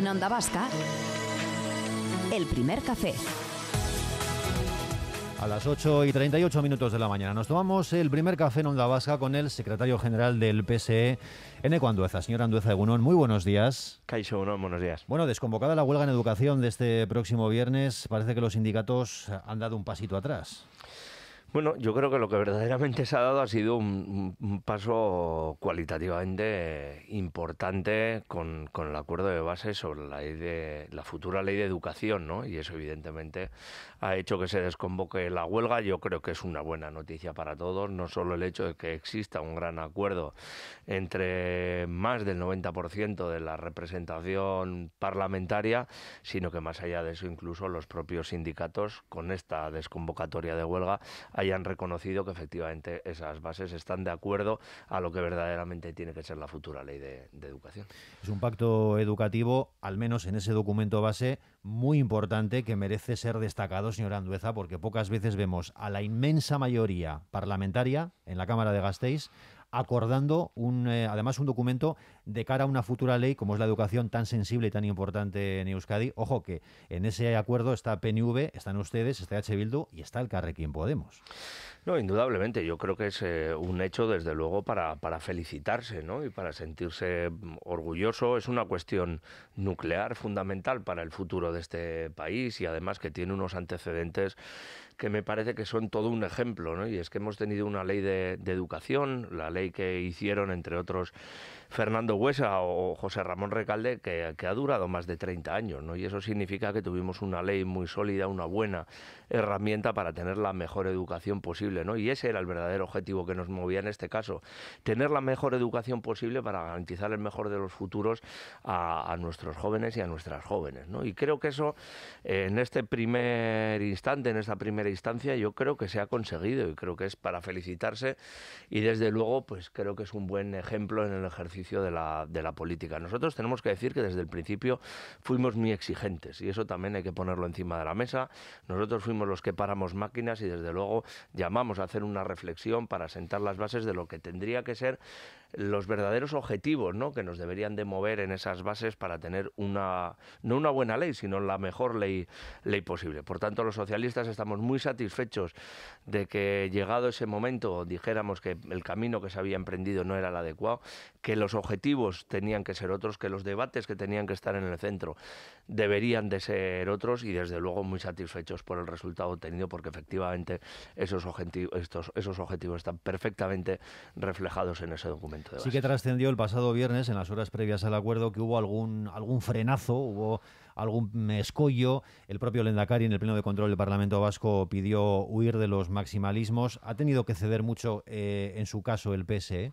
En Onda Vasca, el primer café. A las 8 y 38 minutos de la mañana nos tomamos el primer café en Onda Vasca con el secretario general del PSE, Eneco Andueza. Señor Andueza Gunón, muy buenos días. Caixo buenos días. Bueno, desconvocada la huelga en educación de este próximo viernes, parece que los sindicatos han dado un pasito atrás. Bueno, yo creo que lo que verdaderamente se ha dado ha sido un, paso cualitativamente importante con, el acuerdo de base sobre la, ley de, la futura ley de educación, ¿no? Y eso evidentemente ha hecho que se desconvoque la huelga. Yo creo que es una buena noticia para todos, no solo el hecho de que exista un gran acuerdo entre más del 90% de la representación parlamentaria, sino que más allá de eso incluso los propios sindicatos con esta desconvocatoria de huelga hayan reconocido que efectivamente esas bases están de acuerdo a lo que verdaderamente tiene que ser la futura ley de, educación. Es un pacto educativo, al menos en ese documento base, muy importante que merece ser destacado, señora Andueza, porque pocas veces vemos a la inmensa mayoría parlamentaria en la Cámara de Gasteiz acordando un, eh, además un documento de cara a una futura ley como es la educación tan sensible y tan importante en Euskadi. Ojo que en ese acuerdo está PNV, están ustedes, está H. Bildu y está el Carrequín Podemos. No, indudablemente, yo creo que es eh, un hecho desde luego para, felicitarse ¿no? y para sentirse mm, orgulloso. Es una cuestión nuclear fundamental para el futuro de este país y además que tiene unos antecedentes que me parece que son todo un ejemplo, ¿no? Y es que hemos tenido una ley de educación, la ley que hicieron, entre otros, Fernando Huesa o José Ramón Recalde, que, ha durado más de 30 años, ¿no? Y eso significa que tuvimos una ley muy sólida, una buena herramienta para tener la mejor educación posible, ¿no? Y ese era el verdadero objetivo que nos movía en este caso, tener la mejor educación posible para garantizar el mejor de los futuros a, nuestros jóvenes y a nuestras jóvenes, ¿no? Y creo que eso, en este primer instante, en esta primera instancia, yo creo que se ha conseguido y creo que es para felicitarse y desde luego, pues creo que es un buen ejemplo en el ejercicio de la política. Nosotros tenemos que decir que desde el principio fuimos muy exigentes y eso también hay que ponerlo encima de la mesa. Nosotros fuimos los que paramos máquinas y desde luego llamamos a hacer una reflexión para sentar las bases de lo que tendría que ser los verdaderos objetivos ¿no? que nos deberían de mover en esas bases para tener una, no una buena ley, sino la mejor ley, ley posible. Por tanto, los socialistas estamos muy satisfechos de que llegado ese momento dijéramos que el camino que se había emprendido no era el adecuado, que los objetivos tenían que ser otros, que los debates que tenían que estar en el centro deberían de ser otros y desde luego muy satisfechos por el resultado obtenido porque efectivamente esos, objetivos, estos, esos objetivos están perfectamente reflejados en ese documento. De Sí que trascendió el pasado viernes en las horas previas al acuerdo que hubo algún, algún frenazo, hubo algún escollo. El propio Lendakari en el pleno de control del Parlamento Vasco pidió huir de los maximalismos. ¿Ha tenido que ceder mucho eh, en su caso el PSE?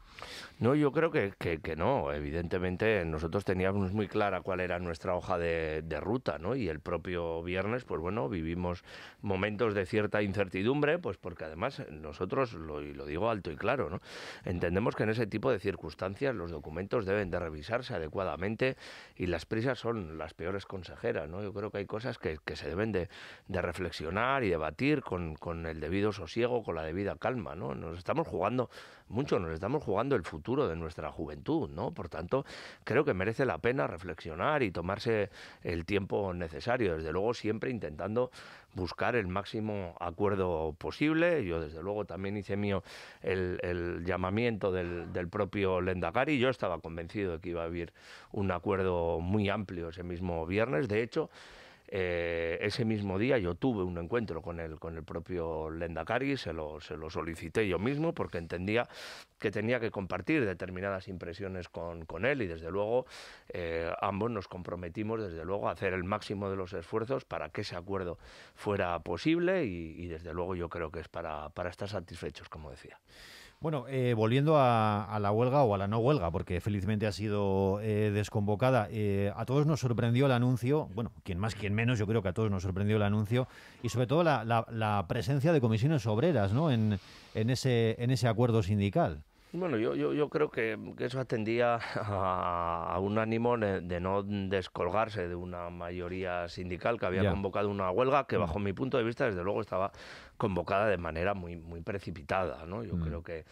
No, yo creo que, que, no. Evidentemente nosotros teníamos muy clara cuál era nuestra hoja de, ruta, ¿no? Y el propio viernes, pues bueno, vivimos momentos de cierta incertidumbre, pues porque además nosotros, lo, y lo digo alto y claro, ¿no? entendemos que en ese tipo de circunstancias los documentos deben de revisarse adecuadamente y las prisas son las peores consecuencias ¿no? Yo creo que hay cosas que, se deben de, reflexionar y debatir con, el debido sosiego, con la debida calma. ¿no? Nos estamos jugando mucho, nos estamos jugando el futuro de nuestra juventud. ¿no? Por tanto, creo que merece la pena reflexionar y tomarse el tiempo necesario. Desde luego, siempre intentando buscar el máximo acuerdo posible. Yo, desde luego, también hice mío el, llamamiento del, del, propio Lendakari. Yo estaba convencido de que iba a haber un acuerdo muy amplio ese mismo viernes. De hecho, eh, ese mismo día yo tuve un encuentro con el, con el propio Lendakari, se lo, se lo solicité yo mismo porque entendía que tenía que compartir determinadas impresiones con, él y desde luego eh, ambos nos comprometimos desde luego a hacer el máximo de los esfuerzos para que ese acuerdo fuera posible y, desde luego yo creo que es para estar satisfechos, como decía. Bueno, eh, volviendo a, la huelga o a la no huelga, porque felizmente ha sido eh, desconvocada, eh, a todos nos sorprendió el anuncio, bueno, quien más, quien menos, yo creo que a todos nos sorprendió el anuncio, y sobre todo la, presencia de comisiones obreras ¿no? en, en, ese, en ese acuerdo sindical. Bueno, yo, creo que, eso atendía a, un ánimo de, no descolgarse de una mayoría sindical que había convocado una huelga que mm. bajo mi punto de vista desde luego estaba convocada de manera muy, muy precipitada. ¿no? Yo mm. creo que,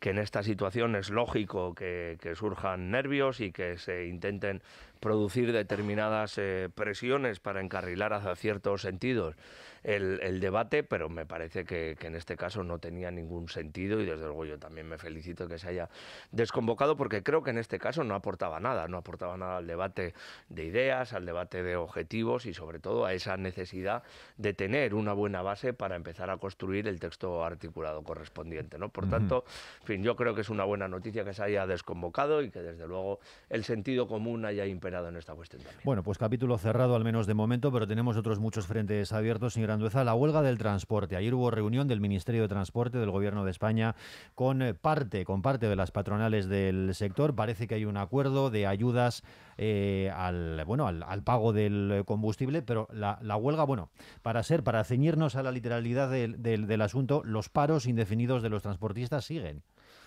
que, en esta situación es lógico que, surjan nervios y que se intenten producir determinadas eh, presiones para encarrilar hacia ciertos sentidos el, debate, pero me parece que, que, en este caso no tenía ningún sentido y desde luego yo también me felicito que se haya desconvocado porque creo que en este caso no aportaba nada, no aportaba nada al debate de ideas, al debate de objetivos y sobre todo a esa necesidad de tener una buena base para empezar a construir el texto articulado correspondiente. ¿no? Por tanto, en fin, yo creo que es una buena noticia que se haya desconvocado y que desde luego el sentido común haya imperado en esta cuestión también. Bueno, pues capítulo cerrado al menos de momento, pero tenemos otros muchos frentes abiertos, sin Andueza. La huelga del transporte. Ayer hubo reunión del Ministerio de Transporte del Gobierno de España con eh, parte, con parte de las patronales del sector. Parece que hay un acuerdo de ayudas eh, al, bueno, al, pago del eh, combustible, pero la, la huelga, bueno, para ser, para ceñirnos a la literalidad del, asunto, los paros indefinidos de los transportistas siguen.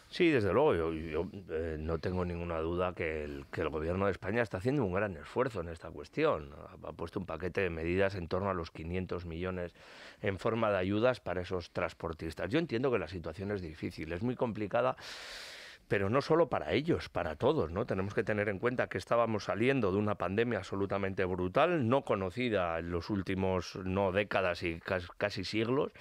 Sí, desde luego, yo, eh, no tengo ninguna duda que el, que el gobierno de España está haciendo un gran esfuerzo en esta cuestión. ha, puesto un paquete de medidas en torno a los 500 millones en forma de ayudas para esos transportistas. Yo entiendo que la situación es difícil, es muy complicada pero no solo para ellos, para todos, ¿no? Tenemos que tener en cuenta que estábamos saliendo de una pandemia absolutamente brutal, no conocida en los últimos no décadas y casi siglos,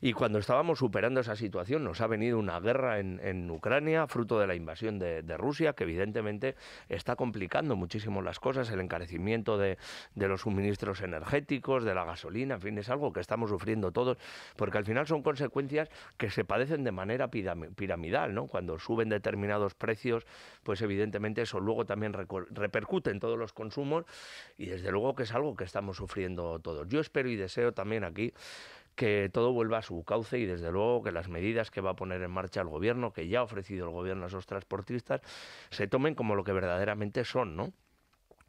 y cuando estábamos superando esa situación nos ha venido una guerra en, en Ucrania, fruto de la invasión de, de, Rusia, que evidentemente está complicando muchísimo las cosas, el encarecimiento de, de los suministros energéticos, de la gasolina, en fin, es algo que estamos sufriendo todos, porque al final son consecuencias que se padecen de manera piramidal, ¿no? Cuando suben determinados precios, pues evidentemente eso luego también repercute en todos los consumos y desde luego que es algo que estamos sufriendo todos. Yo espero y deseo también aquí que todo vuelva a su cauce y desde luego que las medidas que va a poner en marcha el gobierno, que ya ha ofrecido el gobierno a esos transportistas, se tomen como lo que verdaderamente son, ¿no?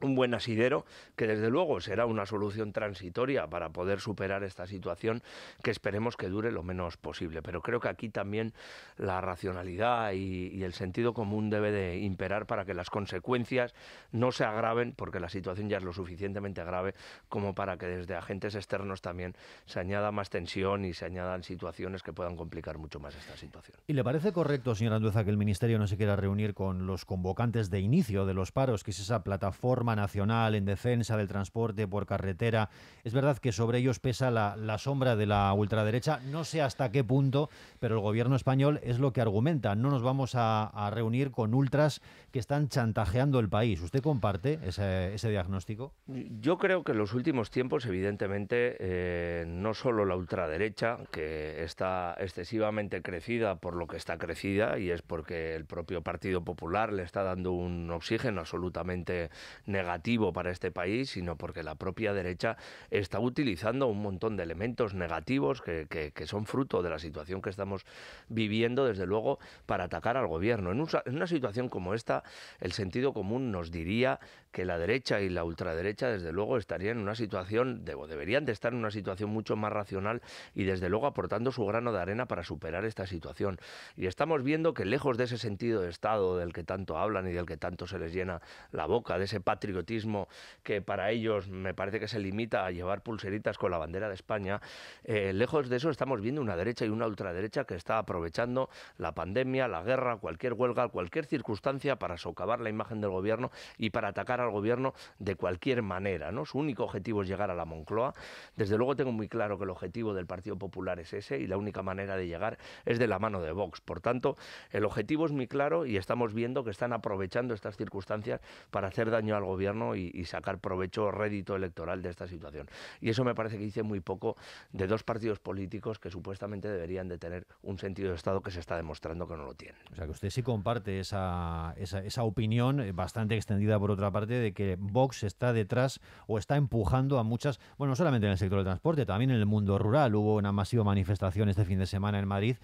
un buen asidero que desde luego será una solución transitoria para poder superar esta situación que esperemos que dure lo menos posible. Pero creo que aquí también la racionalidad y, el sentido común debe de imperar para que las consecuencias no se agraven, porque la situación ya es lo suficientemente grave como para que desde agentes externos también se añada más tensión y se añadan situaciones que puedan complicar mucho más esta situación. ¿Y le parece correcto, señor Andueza, que el Ministerio no se quiera reunir con los convocantes de inicio de los paros, que es esa plataforma Nacional en Defensa del Transporte por Carretera. Es verdad que sobre ellos pesa la, sombra de la ultraderecha. No sé hasta qué punto, pero el gobierno español es lo que argumenta. No nos vamos a, reunir con ultras que están chantajeando el país. ¿Usted comparte ese, diagnóstico? Yo creo que en los últimos tiempos, evidentemente, eh, no solo la ultraderecha, que está excesivamente crecida por lo que está crecida, y es porque el propio Partido Popular le está dando un oxígeno absolutamente necesario, negativo para este país, sino porque la propia derecha está utilizando un montón de elementos negativos que, son fruto de la situación que estamos viviendo, desde luego, para atacar al gobierno. en una situación como esta, el sentido común nos diría que la derecha y la ultraderecha, desde luego, estarían en una situación, de, deberían de estar en una situación mucho más racional y, desde luego, aportando su grano de arena para superar esta situación. Y estamos viendo que, lejos de ese sentido de Estado del que tanto hablan y del que tanto se les llena la boca, de ese patriotismo que para ellos me parece que se limita a llevar pulseritas con la bandera de España, eh, lejos de eso estamos viendo una derecha y una ultraderecha que está aprovechando la pandemia, la guerra, cualquier huelga, cualquier circunstancia para socavar la imagen del gobierno y para atacar a al gobierno de cualquier manera. ¿no? Su único objetivo es llegar a la Moncloa. Desde luego tengo muy claro que el objetivo del Partido Popular es ese y la única manera de llegar es de la mano de Vox. Por tanto, el objetivo es muy claro y estamos viendo que están aprovechando estas circunstancias para hacer daño al gobierno y, sacar provecho o rédito electoral de esta situación. Y eso me parece que dice muy poco de dos partidos políticos que supuestamente deberían de tener un sentido de Estado que se está demostrando que no lo tienen. O sea que usted sí comparte esa opinión eh, bastante extendida por otra parte de que Vox está detrás o está empujando a muchas, bueno, no solamente en el sector del transporte, también en el mundo rural. Hubo una masiva manifestación este fin de semana en Madrid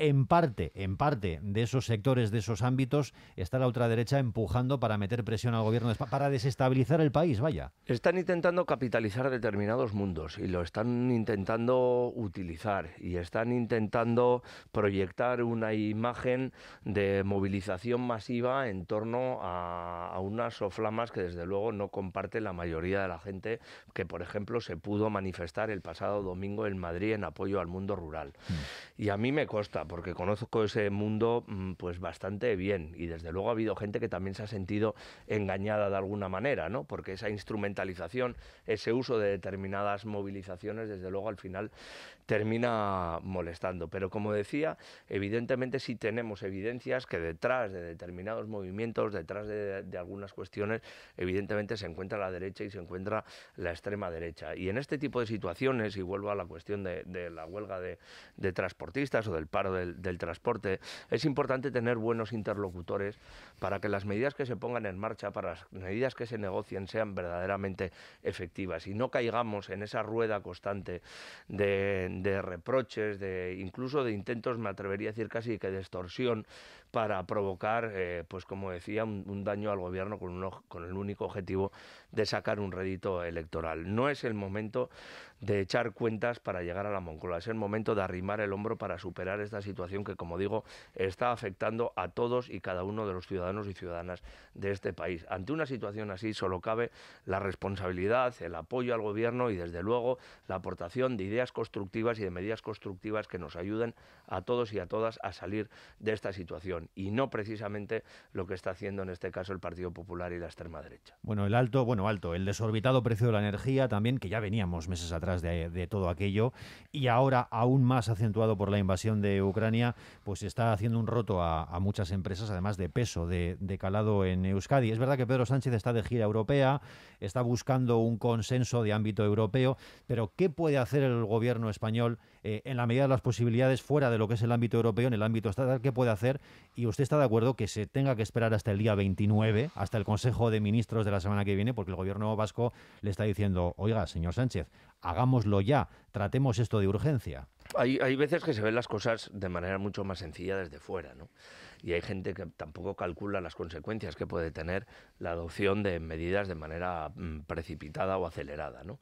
en parte, en parte de esos sectores, de esos ámbitos, está la ultraderecha empujando para meter presión al gobierno para desestabilizar el país, vaya. Están intentando capitalizar determinados mundos y lo están intentando utilizar y están intentando proyectar una imagen de movilización masiva en torno a, unas soflamas que desde luego no comparte la mayoría de la gente que, por ejemplo, se pudo manifestar el pasado domingo en Madrid en apoyo al mundo rural. Mm. Y a mí me consta, porque conozco ese mundo mm, pues bastante bien. Y desde luego ha habido gente que también se ha sentido engañada de alguna manera, ¿no? Porque esa instrumentalización, ese uso de determinadas movilizaciones, desde luego al final termina molestando. Pero como decía, evidentemente sí tenemos evidencias que detrás de determinados movimientos, detrás de, algunas cuestiones, evidentemente se encuentra la derecha y se encuentra la extrema derecha. Y en este tipo de situaciones, y vuelvo a la cuestión de, la huelga de, de transporte, o del paro del, transporte, es importante tener buenos interlocutores para que las medidas que se pongan en marcha, para las medidas que se negocien, sean verdaderamente efectivas y no caigamos en esa rueda constante de, reproches, de incluso de intentos, me atrevería a decir casi que de extorsión, para provocar, eh, pues como decía, un, daño al gobierno con, con el único objetivo de sacar un rédito electoral. No es el momento de echar cuentas para llegar a la Moncloa. Es el momento de arrimar el hombro para superar esta situación que, como digo, está afectando a todos y cada uno de los ciudadanos y ciudadanas de este país. Ante una situación así solo cabe la responsabilidad, el apoyo al Gobierno y, desde luego, la aportación de ideas constructivas y de medidas constructivas que nos ayuden a todos y a todas a salir de esta situación y no precisamente lo que está haciendo en este caso el Partido Popular y la extrema derecha. Bueno, el alto, bueno, alto, el desorbitado precio de la energía también, que ya veníamos meses atrás de, todo aquello y ahora aún más acentuado por la invasión de Ucrania, pues está haciendo un roto a, muchas empresas, además de peso, de, de, calado en Euskadi. Es verdad que Pedro Sánchez está de gira europea, está buscando un consenso de ámbito europeo, pero ¿qué puede hacer el gobierno español eh, en la medida de las posibilidades fuera de lo que es el ámbito europeo, en el ámbito estatal, qué puede hacer. Y usted está de acuerdo que se tenga que esperar hasta el día 29, hasta el Consejo de Ministros de la semana que viene, porque el gobierno vasco le está diciendo, oiga, señor Sánchez, hagámoslo ya, tratemos esto de urgencia. Hay, hay, veces que se ven las cosas de manera mucho más sencilla desde fuera, ¿no? Y hay gente que tampoco calcula las consecuencias que puede tener la adopción de medidas de manera mm, precipitada o acelerada, ¿no?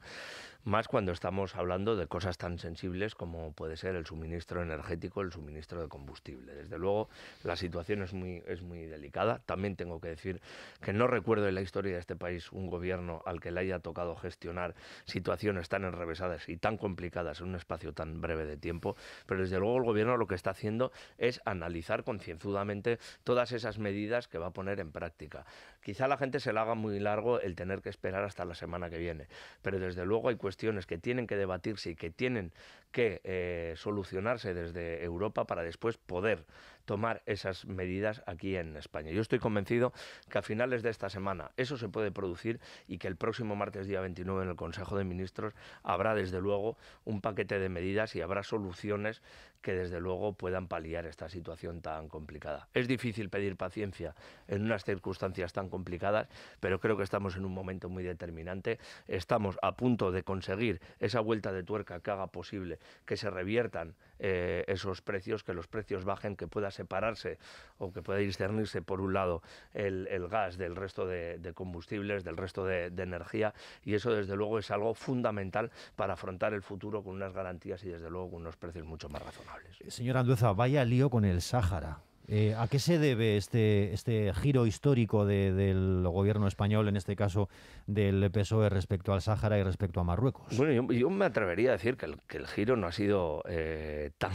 más cuando estamos hablando de cosas tan sensibles como puede ser el suministro energético, el suministro de combustible. Desde luego, la situación es muy, es muy delicada. También tengo que decir que no recuerdo en la historia de este país un gobierno al que le haya tocado gestionar situaciones tan enrevesadas y tan complicadas en un espacio tan breve de tiempo, pero desde luego el gobierno lo que está haciendo es analizar concienzudamente todas esas medidas que va a poner en práctica. Quizá a la gente se le haga muy largo el tener que esperar hasta la semana que viene, pero desde luego hay cuestiones que tienen que debatirse y que tienen que eh, solucionarse desde Europa para después poder tomar esas medidas aquí en España. Yo estoy convencido que a finales de esta semana eso se puede producir y que el próximo martes día 29 en el Consejo de Ministros habrá desde luego un paquete de medidas y habrá soluciones que desde luego puedan paliar esta situación tan complicada. Es difícil pedir paciencia en unas circunstancias tan complicadas, pero creo que estamos en un momento muy determinante. Estamos a punto de conseguir esa vuelta de tuerca que haga posible que se reviertan eh, esos precios, que los precios bajen, que pueda separarse o que pueda discernirse por un lado el, gas del resto de, combustibles, del resto de, energía y eso desde luego es algo fundamental para afrontar el futuro con unas garantías y desde luego con unos precios mucho más razonables. Señor Andueza, vaya lío con el Sáhara. Eh, ¿A qué se debe este, este giro histórico del gobierno español, en este caso del PSOE, respecto al Sáhara y respecto a Marruecos? Bueno, yo, me atrevería a decir que el, giro no ha sido eh, tan,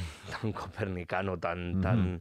copernicano, tan, tan,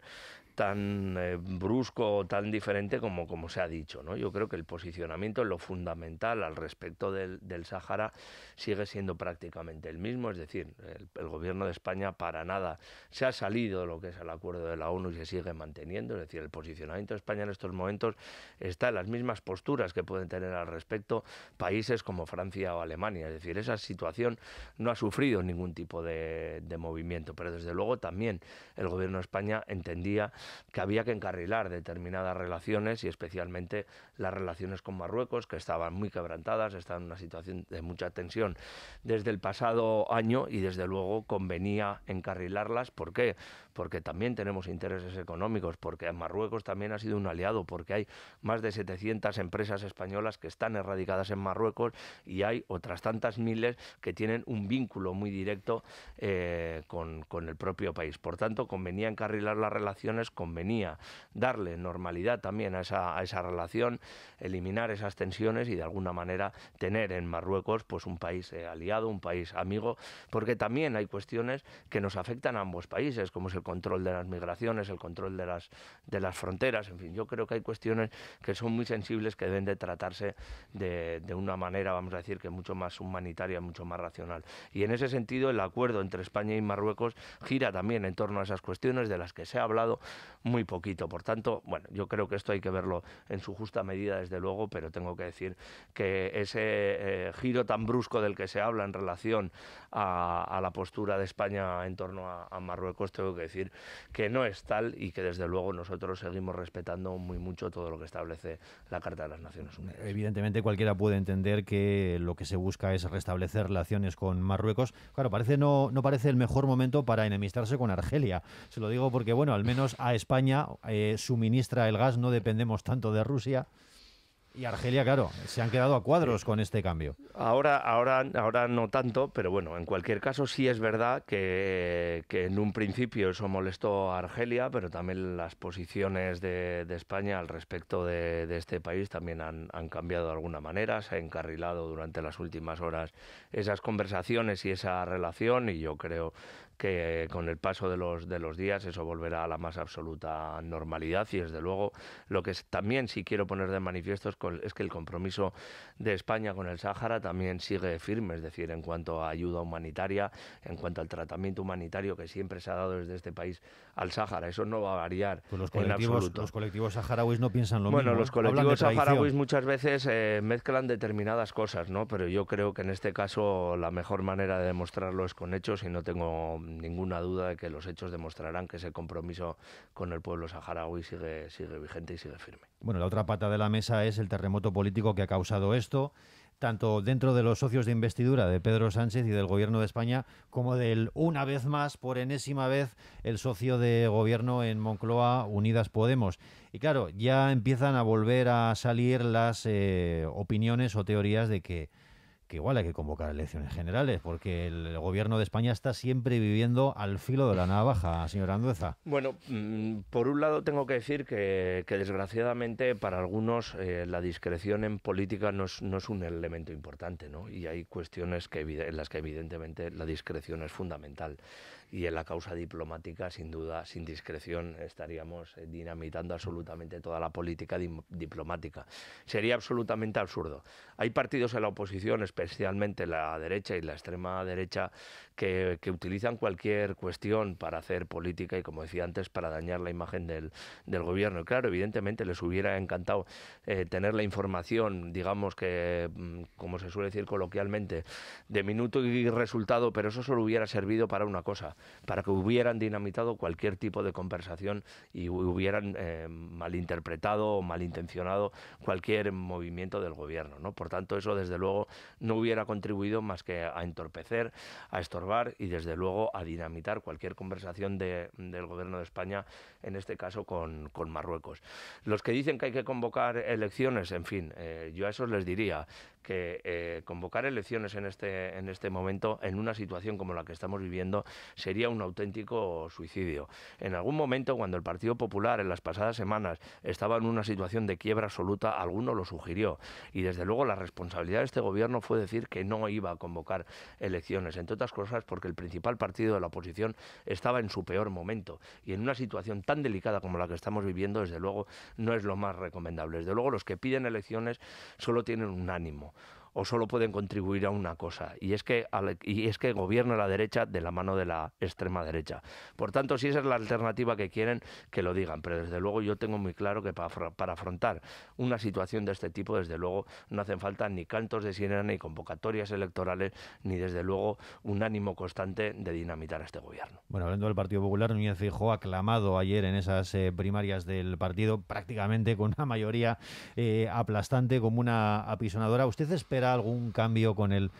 tan eh, brusco o tan diferente como, como se ha dicho. ¿no? Yo creo que el posicionamiento lo fundamental al respecto del, Sahara sigue siendo prácticamente el mismo, es decir, el, gobierno de España para nada se ha salido de lo que es el acuerdo de la ONU y se sigue manteniendo, es decir, el posicionamiento de España en estos momentos está en las mismas posturas que pueden tener al respecto países como Francia o Alemania, es decir, esa situación no ha sufrido ningún tipo de, de movimiento, pero desde luego también el gobierno de España entendía que había que encarrilar determinadas relaciones y especialmente las relaciones con Marruecos, que estaban muy quebrantadas, estaban en una situación de mucha tensión desde el pasado año y desde luego convenía encarrilarlas. ¿Por qué? Porque también tenemos intereses económicos, porque Marruecos también ha sido un aliado, porque hay más de 700 empresas españolas que están erradicadas en Marruecos y hay otras tantas miles que tienen un vínculo muy directo eh, con, el propio país. Por tanto, convenía encarrilar las relaciones, convenía darle normalidad también a esa, a esa relación eliminar esas tensiones y de alguna manera tener en Marruecos pues un país eh, aliado, un país amigo, porque también hay cuestiones que nos afectan a ambos países, como es el control de las migraciones, el control de las de las fronteras, en fin, yo creo que hay cuestiones que son muy sensibles que deben de tratarse de, una manera, vamos a decir, que mucho más humanitaria, mucho más racional. Y en ese sentido el acuerdo entre España y Marruecos gira también en torno a esas cuestiones de las que se ha hablado muy poquito. Por tanto, bueno, yo creo que esto hay que verlo en su justa medida, desde luego, pero tengo que decir que ese eh, giro tan brusco del que se habla en relación a, a la postura de España en torno a, a, Marruecos, tengo que decir que no es tal y que desde luego nosotros seguimos respetando muy mucho todo lo que establece la Carta de las Naciones Unidas. Evidentemente cualquiera puede entender que lo que se busca es restablecer relaciones con Marruecos. Claro, parece no, no parece el mejor momento para enemistarse con Argelia. Se lo digo porque, bueno, al menos a España eh, suministra el gas, no dependemos tanto de Rusia. Y Argelia, claro, se han quedado a cuadros con este cambio. Ahora, ahora, ahora no tanto, pero bueno, en cualquier caso sí es verdad que, en un principio eso molestó a Argelia, pero también las posiciones de, España al respecto de, este país también han, cambiado de alguna manera, se ha encarrilado durante las últimas horas esas conversaciones y esa relación y yo creo que con el paso de los, de los días eso volverá a la más absoluta normalidad y desde luego lo que también sí quiero poner de manifiesto es, que el compromiso de España con el Sáhara también sigue firme, es decir, en cuanto a ayuda humanitaria, en cuanto al tratamiento humanitario que siempre se ha dado desde este país al Sáhara, eso no va a variar pues los colectivos, en absoluto. Los colectivos saharauis no piensan lo mismo. Bueno, los ¿eh? colectivos saharauis muchas veces eh, mezclan determinadas cosas, ¿no? Pero yo creo que en este caso la mejor manera de demostrarlo es con hechos y no tengo ninguna duda de que los hechos demostrarán que ese compromiso con el pueblo saharaui sigue, vigente y sigue firme. Bueno, la otra pata de la mesa es el terremoto político que ha causado esto tanto dentro de los socios de investidura de Pedro Sánchez y del Gobierno de España, como del una vez más, por enésima vez, el socio de gobierno en Moncloa, Unidas Podemos. Y claro, ya empiezan a volver a salir las eh, opiniones o teorías de que igual hay que convocar elecciones generales, porque el gobierno de España está siempre viviendo al filo de la navaja, señor Andueza. Bueno, mm, por un lado tengo que decir que, desgraciadamente para algunos eh, la discreción en política no es, no es, un elemento importante, ¿no? Y hay cuestiones que, en las que evidentemente la discreción es fundamental y en la causa diplomática, sin duda, sin discreción, estaríamos eh, dinamitando absolutamente toda la política diplomática. Sería absolutamente absurdo. Hay partidos en la oposición, especialmente la derecha y la extrema derecha, que, utilizan cualquier cuestión para hacer política y, como decía antes, para dañar la imagen del, gobierno. claro, evidentemente les hubiera encantado eh, tener la información, digamos que, mm, como se suele decir coloquialmente, de minuto y resultado, pero eso solo hubiera servido para una cosa, para que hubieran dinamitado cualquier tipo de conversación y hubieran eh, malinterpretado o malintencionado cualquier movimiento del gobierno. Por tanto, eso desde luego no hubiera contribuido más que a entorpecer, a estorbar y desde luego a dinamitar cualquier conversación del gobierno de España, en este caso con, Marruecos. Los que dicen que hay que convocar elecciones, en fin, eh, yo a esos les diría, que eh, convocar elecciones en este, en este momento, en una situación como la que estamos viviendo, sería un auténtico suicidio. En algún momento, cuando el Partido Popular en las pasadas semanas estaba en una situación de quiebra absoluta, alguno lo sugirió. Y desde luego la responsabilidad de este gobierno fue decir que no iba a convocar elecciones, entre otras cosas porque el principal partido de la oposición estaba en su peor momento. Y en una situación tan delicada como la que estamos viviendo, desde luego, no es lo más recomendable. Desde luego, los que piden elecciones solo tienen un ánimo, o solo pueden contribuir a una cosa, y es que, y es que gobierna la derecha de la mano de la extrema derecha. Por tanto, si esa es la alternativa que quieren, que lo digan, pero desde luego yo tengo muy claro que para, afrontar una situación de este tipo, desde luego no hacen falta ni cantos de sirena, ni convocatorias electorales, ni desde luego un ánimo constante de dinamitar a este gobierno. Bueno, hablando del Partido Popular, Núñez Feijóo aclamado ayer en esas eh, primarias del partido prácticamente con una mayoría eh, aplastante, como una apisonadora. ¿Usted espera algún cambio con el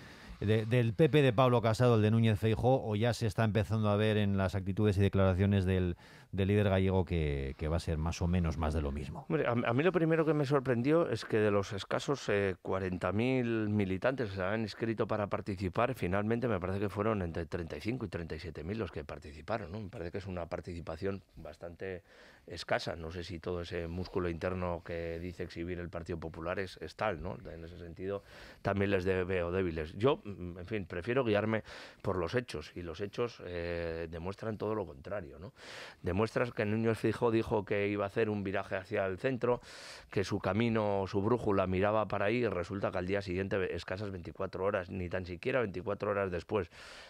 del PP de Pablo Casado, el de Núñez Feijó, o ya se está empezando a ver en las actitudes y declaraciones del, líder gallego que, va a ser más o menos más de lo mismo? a, mí lo primero que me sorprendió es que de los escasos 40.000 eh, militantes que se han inscrito para participar, finalmente me parece que fueron entre 35 y 37.000 los que participaron. Me parece que es una participación bastante escasa. No sé si todo ese músculo interno que dice exhibir el Partido Popular es, tal, ¿no? En ese sentido también les veo débiles. Yo, mm, en fin, prefiero guiarme por los hechos y los hechos eh, demuestran todo lo contrario, ¿no? demuestras que Niño Fijo dijo que iba a hacer un viraje hacia el centro, que su camino, su brújula miraba para ahí y resulta que al día siguiente, escasas 24 horas, ni tan siquiera 24 horas después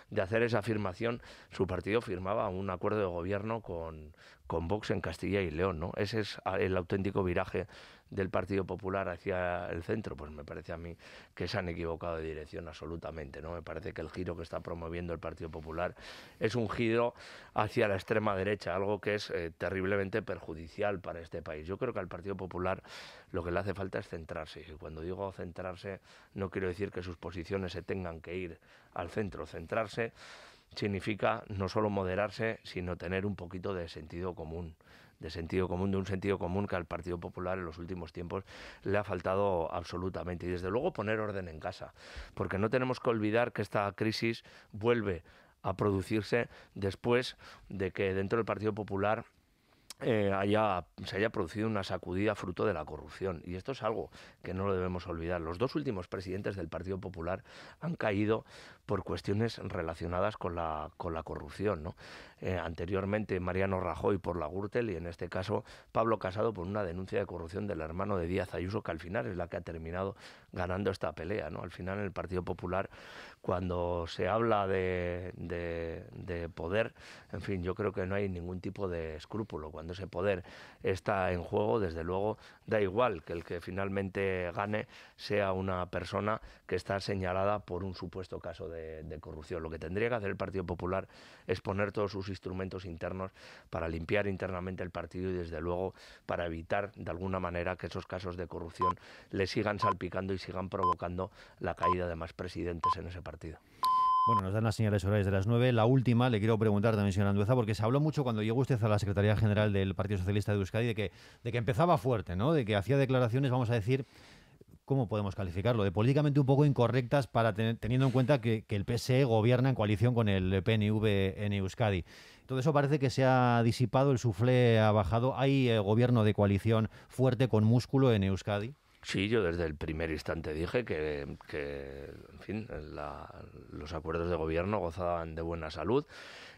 de hacer esa afirmación, su partido firmaba un acuerdo de gobierno con, con Vox en Castilla y León, ¿no? Ese es ah, el auténtico viraje del Partido Popular hacia el centro, pues me parece a mí que se han equivocado de dirección absolutamente, ¿no? Me parece que el giro que está promoviendo el Partido Popular es un giro hacia la extrema derecha, algo que es eh, terriblemente perjudicial para este país. Yo creo que al Partido Popular lo que le hace falta es centrarse, y cuando digo centrarse no quiero decir que sus posiciones se tengan que ir al centro, centrarse significa no solo moderarse, sino tener un poquito de sentido común, de sentido común, de un sentido común que al Partido Popular en los últimos tiempos le ha faltado absolutamente. Y desde luego poner orden en casa, porque no tenemos que olvidar que esta crisis vuelve a producirse después de que dentro del Partido Popular eh, se haya producido una sacudida fruto de la corrupción. Y esto es algo que no lo debemos olvidar. Los dos últimos presidentes del Partido Popular han caído por cuestiones relacionadas con la, con la corrupción. Eh, anteriormente Mariano Rajoy por la Gürtel y en este caso Pablo Casado por una denuncia de corrupción del hermano de Díaz Ayuso, que al final es la que ha terminado ganando esta pelea. ¿no? Al final el Partido Popular cuando se habla de, poder, en fin, yo creo que no hay ningún tipo de escrúpulo. Cuando ese poder está en juego, desde luego, da igual que el que finalmente gane sea una persona que está señalada por un supuesto caso de corrupción. Lo que tendría que hacer el Partido Popular es poner todos sus instrumentos internos para limpiar internamente el partido y, desde luego, para evitar de alguna manera que esos casos de corrupción le sigan salpicando y sigan provocando la caída de más presidentes en ese partido. Bueno, nos dan las señales horarias de las 9. La última, le quiero preguntar también, señora Andueza, porque se habló mucho cuando llegó usted a la Secretaría General del Partido Socialista de Euskadi de que, de que empezaba fuerte, ¿no? De que hacía declaraciones, vamos a decir, ¿cómo podemos calificarlo? De políticamente un poco incorrectas para teniendo en cuenta que, el PSE gobierna en coalición con el PNV en Euskadi. Todo eso parece que se ha disipado, el suflé ha bajado. ¿Hay eh, gobierno de coalición fuerte con músculo en Euskadi? Sí, yo desde el primer instante dije que, en fin, los acuerdos de gobierno gozaban de buena salud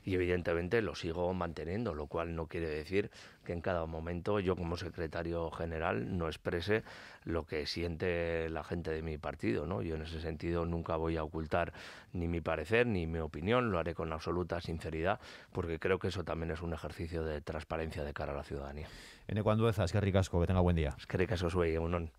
y evidentemente lo sigo manteniendo, lo cual no quiere decir que en cada momento yo como secretario general no exprese lo que siente la gente de mi partido, ¿no? Yo en ese sentido nunca voy a ocultar ni mi parecer ni mi opinión, lo haré con absoluta sinceridad porque creo que eso también es un ejercicio de transparencia de cara a la ciudadanía. En Ecuandueza, es que ricasco, que tenga buen día. Es que ricasco, soy, unón.